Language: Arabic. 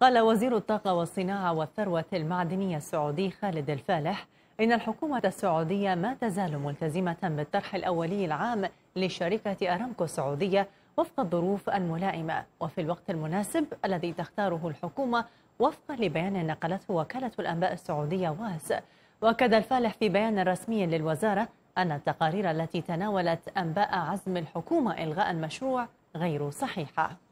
قال وزير الطاقة والصناعة والثروة المعدنية السعودي خالد الفالح إن الحكومة السعودية ما تزال ملتزمة بالطرح الأولي العام لشركة أرامكو السعودية وفق الظروف الملائمة وفي الوقت المناسب الذي تختاره الحكومة وفقا لبيان نقلته وكالة الأنباء السعودية واس وأكد الفالح في بيان رسمي للوزارة أن التقارير التي تناولت أنباء عزم الحكومة إلغاء المشروع غير صحيحة